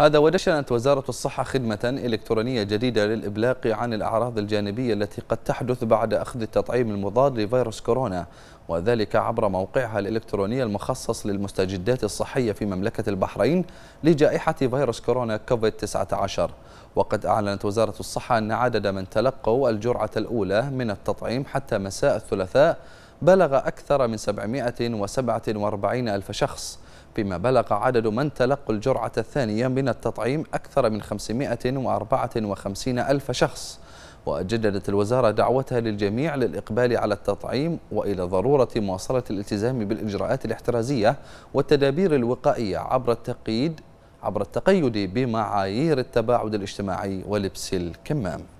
هذا ودشنت وزارة الصحة خدمة إلكترونية جديدة للإبلاغ عن الأعراض الجانبية التي قد تحدث بعد أخذ التطعيم المضاد لفيروس كورونا وذلك عبر موقعها الإلكتروني المخصص للمستجدات الصحية في مملكة البحرين لجائحة فيروس كورونا كوفيد 19 وقد أعلنت وزارة الصحة أن عدد من تلقوا الجرعة الأولى من التطعيم حتى مساء الثلاثاء بلغ أكثر من 747 ألف شخص بما بلغ عدد من تلقوا الجرعة الثانية من التطعيم أكثر من 554 ألف شخص وجددت الوزارة دعوتها للجميع للإقبال على التطعيم وإلى ضرورة مواصلة الالتزام بالإجراءات الاحترازية والتدابير الوقائية عبر التقييد عبر التقيد بمعايير التباعد الاجتماعي ولبس الكمام